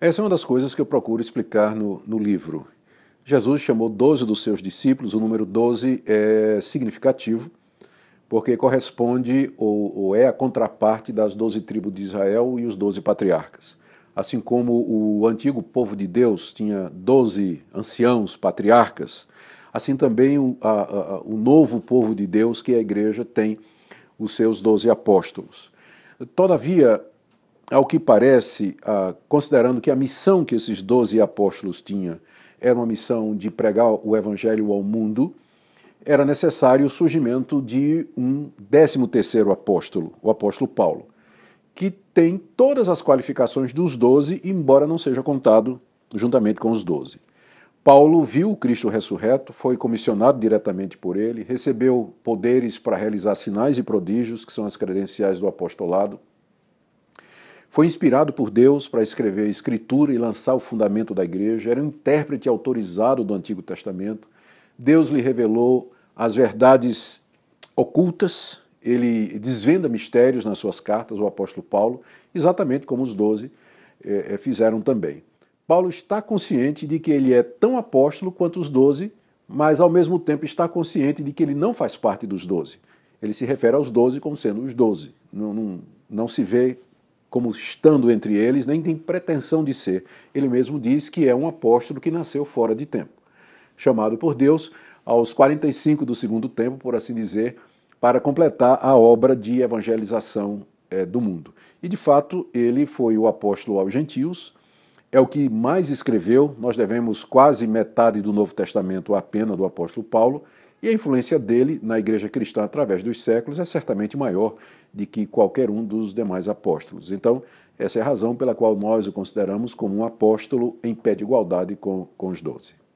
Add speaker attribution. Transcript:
Speaker 1: Essa é uma das coisas que eu procuro explicar no, no livro. Jesus chamou 12 dos seus discípulos, o número 12 é significativo, porque corresponde ou, ou é a contraparte das 12 tribos de Israel e os 12 patriarcas. Assim como o antigo povo de Deus tinha 12 anciãos, patriarcas, assim também o, a, a, o novo povo de Deus, que é a igreja, tem os seus 12 apóstolos. Todavia, ao que parece, considerando que a missão que esses doze apóstolos tinham era uma missão de pregar o evangelho ao mundo, era necessário o surgimento de um décimo terceiro apóstolo, o apóstolo Paulo, que tem todas as qualificações dos doze, embora não seja contado juntamente com os doze. Paulo viu o Cristo ressurreto, foi comissionado diretamente por ele, recebeu poderes para realizar sinais e prodígios, que são as credenciais do apostolado, foi inspirado por Deus para escrever a Escritura e lançar o fundamento da igreja, era um intérprete autorizado do Antigo Testamento. Deus lhe revelou as verdades ocultas, ele desvenda mistérios nas suas cartas, o apóstolo Paulo, exatamente como os doze é, fizeram também. Paulo está consciente de que ele é tão apóstolo quanto os doze, mas ao mesmo tempo está consciente de que ele não faz parte dos doze. Ele se refere aos doze como sendo os doze, não, não, não se vê como estando entre eles, nem tem pretensão de ser. Ele mesmo diz que é um apóstolo que nasceu fora de tempo. Chamado por Deus aos 45 do segundo tempo, por assim dizer, para completar a obra de evangelização é, do mundo. E de fato, ele foi o apóstolo aos gentios, é o que mais escreveu. Nós devemos quase metade do Novo Testamento à pena do apóstolo Paulo e a influência dele na igreja cristã através dos séculos é certamente maior de que qualquer um dos demais apóstolos. Então, essa é a razão pela qual nós o consideramos como um apóstolo em pé de igualdade com, com os doze.